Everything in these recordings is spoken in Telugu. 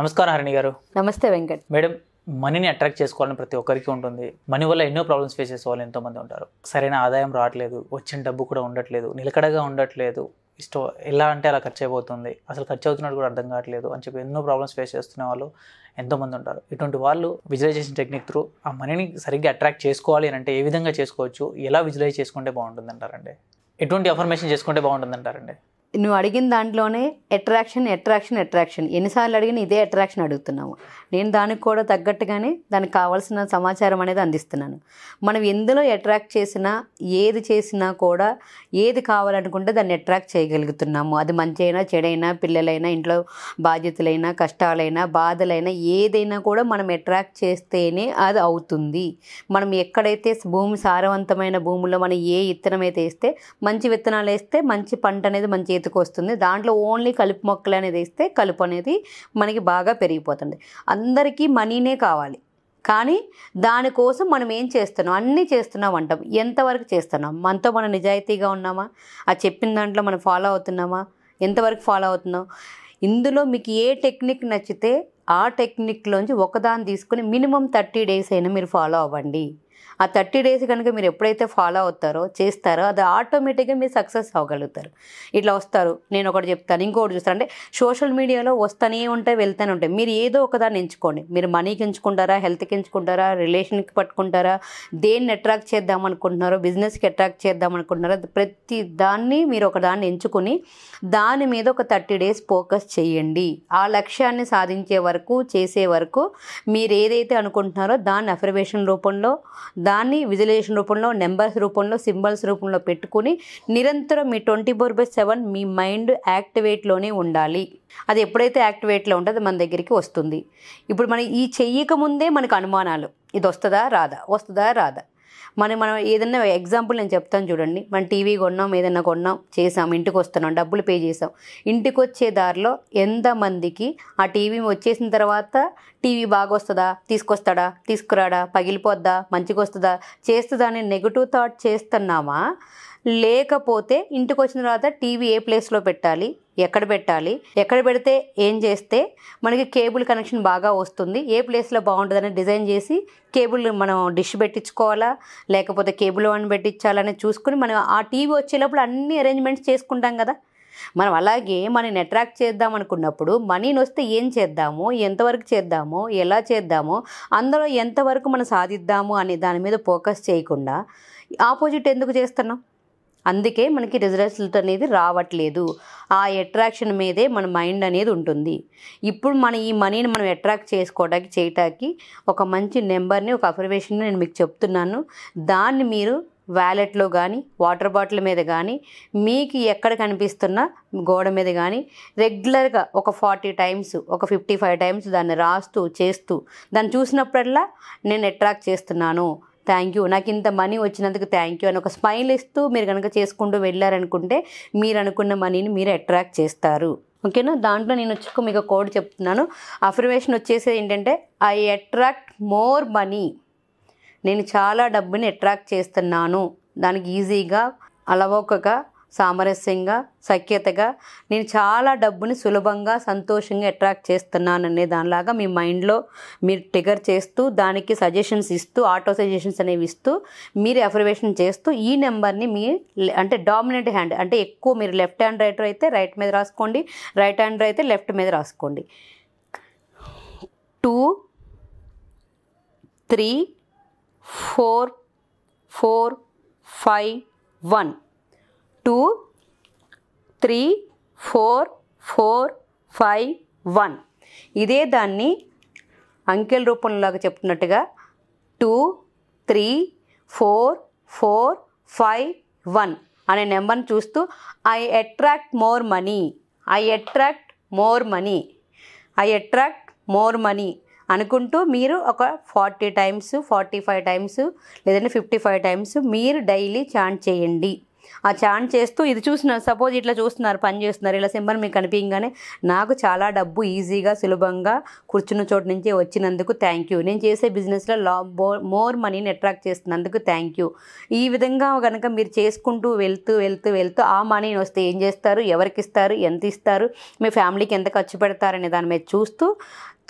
నమస్కారం హరిణి గారు నమస్తే వెంకట్ మేడం మనీని అట్రాక్ట్ చేసుకోవాలని ప్రతి ఒక్కరికి ఉంటుంది మనీ వల్ల ఎన్నో ప్రాబ్లమ్స్ ఫేస్ చేసే వాళ్ళు మంది ఉంటారు సరైన ఆదాయం రావట్లేదు వచ్చిన డబ్బు కూడా ఉండట్లేదు నిలకడగా ఉండట్లేదు ఇష్టం ఎలా అంటే అలా ఖర్చు అయిపోతుంది అసలు ఖర్చు అవుతున్నట్టు కూడా అర్థం కావట్లేదు అని చెప్పి ఎన్నో ప్రాబ్లమ్స్ ఫేస్ చేస్తున్న వాళ్ళు ఎంతోమంది ఉంటారు ఇటువంటి వాళ్ళు విజువలైజేషన్ టెక్నిక్ త్రూ ఆ మనీని సరిగ్గా అట్రాక్ట్ చేసుకోవాలి అని అంటే ఏ విధంగా చేసుకోవచ్చు ఎలా విజువలైజ్ చేసుకుంటే బాగుంటుంది అంటారండి ఎటువంటి అఫర్మేషన్ చేసుకుంటే బాగుంటుంది అంటారండి నువ్వు అడిగిన దాంట్లోనే అట్రాక్షన్ అట్రాక్షన్ అట్రాక్షన్ ఎన్నిసార్లు అడిగినా ఇదే అట్రాక్షన్ అడుగుతున్నాము నేను దానికి కూడా తగ్గట్టుగానే దానికి కావాల్సిన సమాచారం అనేది అందిస్తున్నాను మనం ఎందులో అట్రాక్ట్ చేసినా ఏది చేసినా కూడా ఏది కావాలనుకుంటే దాన్ని అట్రాక్ట్ చేయగలుగుతున్నాము అది మంచి అయినా చెడైనా పిల్లలైనా ఇంట్లో బాధ్యతలైనా కష్టాలైనా బాధలైనా ఏదైనా కూడా మనం అట్రాక్ట్ చేస్తేనే అది అవుతుంది మనం ఎక్కడైతే భూమి సారవంతమైన భూమిలో మనం ఏ విత్తనం అయితే వేస్తే మంచి విత్తనాలు వేస్తే మంచి పంట అనేది మంచి చేతికి వస్తుంది దాంట్లో ఓన్లీ కలుపు మొక్కలు అనేది వేస్తే కలుపు అనేది మనకి బాగా పెరిగిపోతుంది అందరికీ మనీనే కావాలి కానీ దానికోసం మనం ఏం చేస్తున్నాం అన్నీ చేస్తున్నాం అంటాం ఎంతవరకు చేస్తున్నాం మనతో మనం నిజాయితీగా ఉన్నామా ఆ చెప్పిన దాంట్లో మనం ఫాలో అవుతున్నామా ఎంతవరకు ఫాలో అవుతున్నాం ఇందులో మీకు ఏ టెక్నిక్ నచ్చితే ఆ టెక్నిక్లోంచి ఒకదాన్ని తీసుకుని మినిమం థర్టీ డేస్ అయినా మీరు ఫాలో అవ్వండి ఆ థర్టీ డేస్ కనుక మీరు ఎప్పుడైతే ఫాలో అవుతారో చేస్తారో అది ఆటోమేటిక్గా మీరు సక్సెస్ అవ్వగలుగుతారు ఇట్లా వస్తారు నేను ఒకటి చెప్తాను ఇంకోటి చూస్తాను అంటే సోషల్ మీడియాలో వస్తూనే ఉంటాయి వెళ్తూనే ఉంటాయి మీరు ఏదో ఒకదాన్ని ఎంచుకోండి మీరు మనీకి ఎంచుకుంటారా హెల్త్కి ఎంచుకుంటారా రిలేషన్కి పట్టుకుంటారా దేన్ని అట్రాక్ట్ చేద్దాం అనుకుంటున్నారో బిజినెస్కి అట్రాక్ట్ చేద్దాం అనుకుంటున్నారో ప్రతి దాన్ని మీరు ఒక దాన్ని ఎంచుకుని దాని మీద ఒక థర్టీ డేస్ ఫోకస్ చేయండి ఆ లక్ష్యాన్ని సాధించే వరకు చేసే వరకు మీరు ఏదైతే అనుకుంటున్నారో దాన్ని అఫర్వేషన్ రూపంలో దాన్ని విజులేషన్ రూపంలో నెంబర్స్ రూపంలో సింబల్స్ రూపంలో పెట్టుకుని నిరంతరం మీ ట్వంటీ ఫోర్ బై సెవెన్ మీ మైండ్ యాక్టివేట్లోనే ఉండాలి అది ఎప్పుడైతే యాక్టివేట్లో ఉంటుందో మన దగ్గరికి వస్తుంది ఇప్పుడు మనం ఈ చెయ్యకముందే మనకు అనుమానాలు ఇది వస్తుందా రాదా వస్తుందా రాదా మనం మనం ఏదన్నా ఎగ్జాంపుల్ నేను చెప్తాను చూడండి మనం టీవీ కొన్నాం ఏదన్నా కొన్నాం చేసాం ఇంటికి వస్తున్నాం డబ్బులు పే చేసాం ఇంటికి వచ్చే దారిలో ఎంతమందికి ఆ టీవీ వచ్చేసిన తర్వాత టీవీ బాగా వస్తుందా తీసుకొస్తాడా తీసుకురాడా పగిలిపోద్దా మంచిగా వస్తుందా చేస్తుందా అనే నెగిటివ్ థాట్ చేస్తున్నామా లేకపోతే ఇంటికి వచ్చిన తర్వాత టీవీ ఏ ప్లేస్లో పెట్టాలి ఎక్కడ పెట్టాలి ఎక్కడ పెడితే ఏం చేస్తే మనకి కేబుల్ కనెక్షన్ బాగా వస్తుంది ఏ ప్లేస్లో బాగుంటుందని డిజైన్ చేసి కేబుల్ మనం డిష్ పెట్టించుకోవాలా లేకపోతే కేబుల్ వన్ పెట్టించాలని చూసుకుని మనం ఆ టీవీ వచ్చేటప్పుడు అన్ని అరేంజ్మెంట్స్ చేసుకుంటాం కదా మనం అలాగే మనీని అట్రాక్ట్ చేద్దాం అనుకున్నప్పుడు మనీని వస్తే ఏం చేద్దాము ఎంతవరకు చేద్దాము ఎలా చేద్దాము అందులో ఎంతవరకు మనం సాధిద్దాము అనే దాని మీద ఫోకస్ చేయకుండా ఆపోజిట్ ఎందుకు చేస్తున్నాం అందుకే మనకి రిజల్ట్ అనేది రావట్లేదు ఆ అట్రాక్షన్ మీదే మన మైండ్ అనేది ఉంటుంది ఇప్పుడు మన ఈ మనీని మనం అట్రాక్ట్ చేసుకోవడానికి చేయటానికి ఒక మంచి నెంబర్ని ఒక అఫర్వేషన్ నేను మీకు చెప్తున్నాను దాన్ని మీరు వ్యాలెట్లో కానీ వాటర్ బాటిల్ మీద కానీ మీకు ఎక్కడ కనిపిస్తున్న గోడ మీద కానీ రెగ్యులర్గా ఒక ఫార్టీ టైమ్స్ ఒక ఫిఫ్టీ ఫైవ్ టైమ్స్ దాన్ని రాస్తూ చేస్తూ దాన్ని చూసినప్పుడల్లా నేను అట్రాక్ట్ చేస్తున్నాను థ్యాంక్ యూ నాకు ఇంత మనీ వచ్చినందుకు థ్యాంక్ యూ అని ఒక స్మైల్ ఇస్తూ మీరు కనుక చేసుకుంటూ వెళ్ళారనుకుంటే మీరు అనుకున్న మనీని మీరు అట్రాక్ట్ చేస్తారు ఓకేనా దాంట్లో నేను వచ్చి మీకు కోడ్ చెప్తున్నాను అఫర్మేషన్ వచ్చేసి ఏంటంటే ఐ అట్రాక్ట్ మోర్ మనీ నేను చాలా డబ్బుని అట్రాక్ట్ చేస్తున్నాను దానికి ఈజీగా అలవోకగా సామరస్యంగా సఖ్యతగా నేను చాలా డబ్బుని సులభంగా సంతోషంగా అట్రాక్ట్ చేస్తున్నాను అనే దానిలాగా మీ మైండ్లో మీరు టిగర్ చేస్తూ దానికి సజెషన్స్ ఇస్తూ ఆటో సజెషన్స్ అనేవి ఇస్తూ మీరు అఫర్వేషన్ చేస్తూ ఈ నెంబర్ని మీ అంటే డామినెంట్ హ్యాండ్ అంటే ఎక్కువ మీరు లెఫ్ట్ హ్యాండ్ రైటర్ అయితే రైట్ మీద రాసుకోండి రైట్ హ్యాండ్ అయితే లెఫ్ట్ మీద రాసుకోండి two three four four five one two three four four five one ఇదే దాన్ని అంకెల రూపంలోగా చెప్తున్నట్టుగా two three four four five one అనే నెంబర్ని చూస్తూ I attract more money I attract more money I attract more money అనుకుంటూ మీరు ఒక forty times forty five times లేదంటే ఫిఫ్టీ ఫైవ్ టైమ్స్ మీరు డైలీ చాంట్ చేయండి ఆ చాన్ చేస్తూ ఇది చూస్తున్నారు సపోజ్ ఇట్లా చూస్తున్నారు పని చేస్తున్నారు ఇలా సింబల్ మీకు కనిపించగానే నాకు చాలా డబ్బు ఈజీగా సులభంగా కూర్చున్న చోటు నుంచి వచ్చినందుకు థ్యాంక్ యూ నేను చేసే బిజినెస్లో లా మోర్ మనీని అట్రాక్ట్ చేస్తున్నందుకు థ్యాంక్ యూ ఈ విధంగా కనుక మీరు చేసుకుంటూ వెళ్తూ వెళ్తూ వెళ్తూ ఆ మనీని వస్తే ఏం చేస్తారు ఎవరికి ఇస్తారు ఎంత ఇస్తారు మీ ఫ్యామిలీకి ఎంత ఖర్చు పెడతారనే దాని మీద చూస్తూ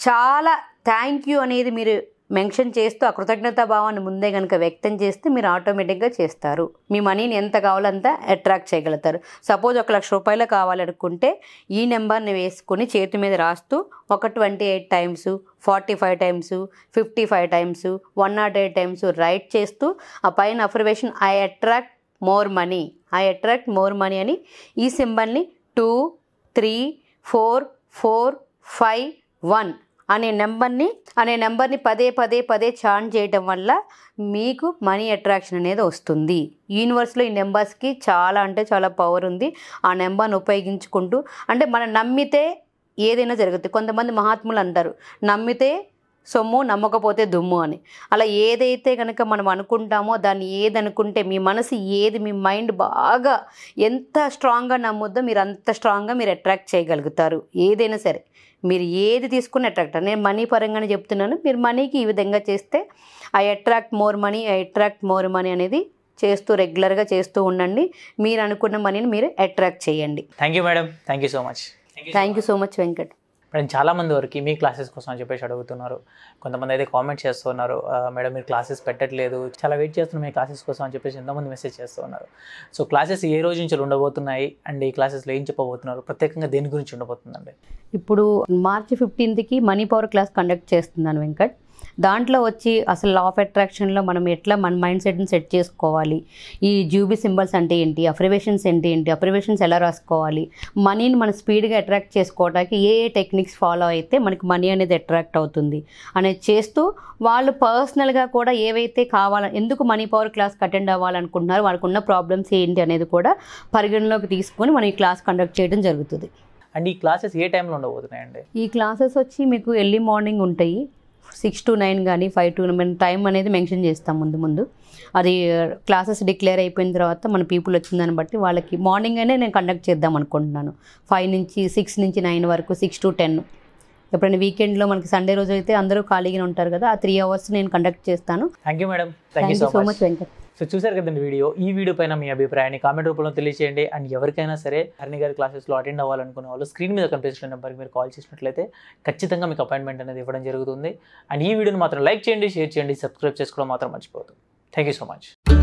చాలా థ్యాంక్ యూ అనేది మీరు మెన్షన్ చేస్తూ ఆ కృతజ్ఞతా భావాన్ని ముందే కనుక వ్యక్తం చేస్తే మీరు ఆటోమేటిక్గా చేస్తారు మీ మనీని ఎంత కావాలో అంత అట్రాక్ట్ చేయగలుగుతారు సపోజ్ ఒక లక్ష రూపాయలు కావాలనుకుంటే ఈ నెంబర్ని వేసుకొని చేతి మీద రాస్తూ ఒక twenty eight times forty five times fifty five times one nought eight times write చేస్తూ ఆ పైన affirmation I attract more money I attract more money అని ఈ సింబల్ని two three four four five one అనే నెంబర్ని అనే నెంబర్ని పదే పదే పదే చాన్ చేయటం వల్ల మీకు మనీ అట్రాక్షన్ అనేది వస్తుంది యూనివర్స్లో ఈ నెంబర్స్కి చాలా అంటే చాలా పవర్ ఉంది ఆ నెంబర్ని ఉపయోగించుకుంటూ అంటే మనం నమ్మితే ఏదైనా జరుగుతుంది కొంతమంది మహాత్ములు అంటారు నమ్మితే సొమ్ము నమ్మకపోతే దుమ్ము అని అలా ఏదైతే కనుక మనం అనుకుంటామో దాన్ని ఏది అనుకుంటే మీ మనసు ఏది మీ మైండ్ బాగా ఎంత స్ట్రాంగ్గా నమ్ముద్దో మీరు అంత స్ట్రాంగ్గా మీరు అట్రాక్ట్ చేయగలుగుతారు ఏదైనా సరే మీరు ఏది తీసుకుని అట్రాక్ట్ నేను మనీ పరంగానే చెప్తున్నాను మీరు మనీకి ఈ విధంగా చేస్తే I attract more money I attract more money అనేది చేస్తూ రెగ్యులర్గా చేస్తూ ఉండండి మీరు అనుకున్న మనీని మీరు అట్రాక్ట్ చేయండి thank you madam thank you so much thank you so much Venkat madam చాలామంది వరకు మీ క్లాసెస్ కోసం అని చెప్పేసి అడుగుతున్నారు కొంతమంది అయితే కామెంట్ చేస్తున్నారు మేడం మీరు క్లాసెస్ పెట్టట్లేదు చాలా వెయిట్ చేస్తున్నారు మీ క్లాసెస్ కోసం అని చెప్పేసి ఎంతోమంది మెసేజ్ చేస్తున్నారు సో క్లాసెస్ ఏ రోజు నుంచి ఉండబోతున్నాయి అండ్ ఈ క్లాసెస్లో ఏం చెప్పబోతున్నారు ప్రత్యేకంగా దేని గురించి ఉండబోతుందండి ఇప్పుడు మార్చి ఫిఫ్టీన్త్కి మనీ పవర్ క్లాస్ కండక్ట్ చేస్తున్నాను వెంకట్ దాంట్లో వచ్చి అసలు లా ఆఫ్ అట్రాక్షన్లో మనం ఎట్లా మన మైండ్ సెట్ని సెట్ చేసుకోవాలి ఈ జూబీ సింబల్స్ అంటే ఏంటి అప్రివేషన్స్ ఏంటి ఏంటి అప్రివేషన్స్ ఎలా రాసుకోవాలి మనీని మనం స్పీడ్గా అట్రాక్ట్ చేసుకోవడానికి ఏ ఏ టెక్నిక్స్ ఫాలో అయితే మనకి మనీ అనేది అట్రాక్ట్ అవుతుంది అనేది చేస్తూ వాళ్ళు పర్సనల్గా కూడా ఏవైతే కావాల ఎందుకు మనీ పవర్ క్లాస్కి అటెండ్ అవ్వాలనుకుంటున్నారో వాళ్ళకున్న ప్రాబ్లమ్స్ ఏంటి అనేది కూడా పరిగణలోకి తీసుకొని మనం ఈ క్లాస్ కండక్ట్ చేయడం జరుగుతుంది అండ్ ఈ క్లాసెస్ ఏ టైంలో ఉండబోతున్నాయండి ఈ క్లాసెస్ వచ్చి మీకు ఎర్లీ మార్నింగ్ ఉంటాయి సిక్స్ టు నైన్ కానీ ఫైవ్ టు మనం టైం అనేది మెన్షన్ చేస్తాం ముందు ముందు అది క్లాసెస్ డిక్లేర్ అయిపోయిన తర్వాత మన పీపుల్ వచ్చిందని దాన్ని బట్టి వాళ్ళకి మార్నింగ్ అయినా నేను కండక్ట్ చేద్దాం అనుకుంటున్నాను ఫైవ్ నుంచి సిక్స్ నుంచి నైన్ వరకు సిక్స్ టు టెన్ ఎప్పుడైనా వీకెండ్లో మనకి సండే రోజు అయితే అందరూ ఖాళీగా ఉంటారు కదా ఆ త్రీ అవర్స్ నేను కండక్ట్ చేస్తాను thank you madam thank you so much Venkat so చూసారు కదండి వీడియో ఈ వీడియో పైన మీ అభిప్రాయాన్ని కామెంట్ రూపంలో తెలియజేయండి అండ్ ఎవరికైనా సరే హరిణి గారి క్లాసెస్లో అటెండ్ అవ్వాలనుకునే వాళ్ళు స్క్రీన్ మీద కనిపిస్తున్న నెంబర్కి మీరు కాల్ చేసినట్లయితే ఖచ్చితంగా మీకు అపాయింట్మెంట్ అనేది ఇవ్వడం జరుగుతుంది అండ్ ఈ వీడియోని మాత్రం లైక్ చేయండి షేర్ చేయండి సబ్స్క్రైబ్ చేసుకోవడం మాత్రం మర్చిపోతుంది థ్యాంక్ యూ సో మచ్